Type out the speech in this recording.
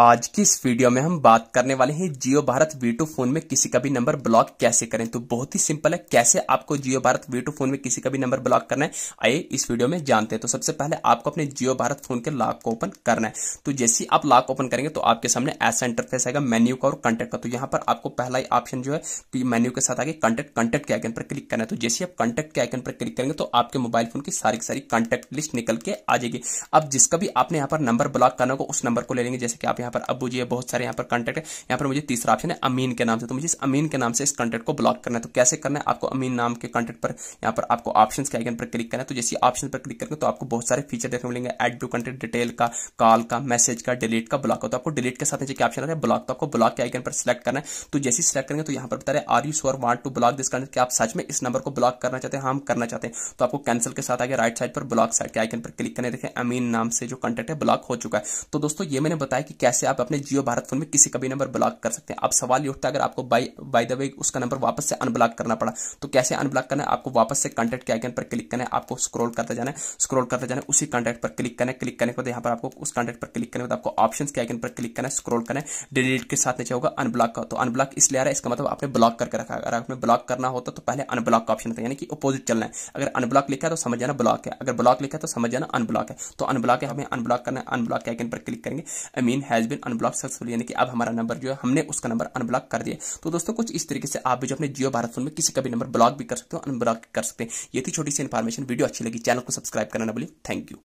आज की इस वीडियो में हम बात करने वाले हैं Jio Bharat V two phone में किसी का भी नंबर ब्लॉक कैसे करें तो बहुत ही सिंपल है कैसे आपको Jio Bharat V two phone में किसी का भी नंबर ब्लॉक करना है आइए इस वीडियो में जानते हैं तो सबसे पहले आपको अपने जियो भारत फोन के लॉक को ओपन करना है तो जैसे ही आप लॉक ओपन करेंगे तो आपके सामने ऐसा इंटरफेस आएगा मेन्यू का और कॉन्टेक्ट का तो यहाँ पर आपको पहला ही ऑप्शन जो है तो मेन्यू के साथ आगे कॉन्टेक्ट कॉन्टेक्ट के आइकन पर क्लिक करना है तो जैसे आप कॉन्टेक्ट के आइकन पर क्लिक करेंगे तो आपके मोबाइल फोन की सारी सारी कंटेक्ट लिस्ट निकल के आ जाएगी अब जिसका भी आपने यहाँ पर नंबर ब्लॉक करना होगा उस नंबर को ले लेंगे जैसे कि आप यहाँ पर अब मुझे बहुत सारे यहाँ पर कॉन्टेक्ट है यहाँ पर मुझे तीसरा ऑप्शन है अमीन के नाम से तो मुझे इस अमीन के नाम से इस कॉन्टेक्ट को ब्लॉक करना है तो कैसे करना है आपको अमीन नाम के कॉन्टेक्ट पर यहाँ पर आपको ऑप्शन के आइकन पर क्लिक करना है तो जैसे ऑप्शन पर क्लिक करेंगे तो आपको बहुत सारे फीचर देखने मिलेंगे एड टू कॉन्टेक्ट डिटेल का कॉल का मैसेज का डिलीट का ब्लॉक होता है आपको डिलीट के साथ नीचे क्या ऑप्शन है ब्लॉक तो आपको ब्लॉक के आइकन पर सिलेक्ट करना है तो जैसे सिलेक्ट करेंगे तो यहाँ पर बता रहे are you sure want to block this contact आप सच में इस नंबर को ब्लॉक करना चाहते हैं हाँ, हम करना चाहते हैं तो आपको कैंसिल के साथ आगे राइट साइड पर ब्लॉक साइड के आइकन पर क्लिक करने देखें अमीन नाम से जो कॉन्टेक्ट है ब्लॉक हो चुका है तो दोस्तों ये मैंने बताया कि कैसे कैसे आप अपने जियो भारत फोन में किसी का भी नंबर ब्लॉक कर सकते हैं अब सवाल ये उठता है अगर आपको बाई बाई द वे उसका नंबर वापस से अनब्लॉक करना पड़ा तो कैसे अनब्लॉक करना है आपको वापस से कॉन्टैक्ट के आइकन पर क्लिक करना है आपको स्क्रॉल करते जाना है स्क्रॉल करते जाना है उसी कॉन्टैक्ट पर क्लिक करना है क्लिक करने के बाद यहाँ पर आपको उस कॉन्टैक्ट पर क्लिक करने के बाद आपको ऑप्शन के आइकन पर क्लिक करना है स्क्रॉल करना है डिलीट के साथ नीचे होगा अनब्लॉक का तो अनब्लॉक इसलिए आ रहा है इसका मतलब आपने ब्लॉक करके रखा है अगर आपने ब्लॉक करना होता तो पहले अनब्लॉक का ऑप्शन था यानी कि अपोजिट चलना है अगर अनब्लॉक लिखा है तो समझ जाना ब्लॉक है अगर ब्लॉक लिखा है तो समझ जाना अनब्लॉक है तो अनब्लॉक है हमें अनब्लॉक करना है अनब्लॉक के आइकन पर क्लिक करेंगे mean has has been unblock successful यानी कि अब हमारा नंबर जो है हमने उसका नंबर अनब्लॉक कर दिया तो दोस्तों कुछ इस तरीके से आप भी जो अपने जियो भारत फोन में किसी का भी नंबर ब्लॉक भी कर सकते हो अनब्लॉक कर सकते हैं ये थी छोटी सी इन्फॉर्मेशन वीडियो अच्छी लगी चैनल को सब्सक्राइब करना ना थैंक यू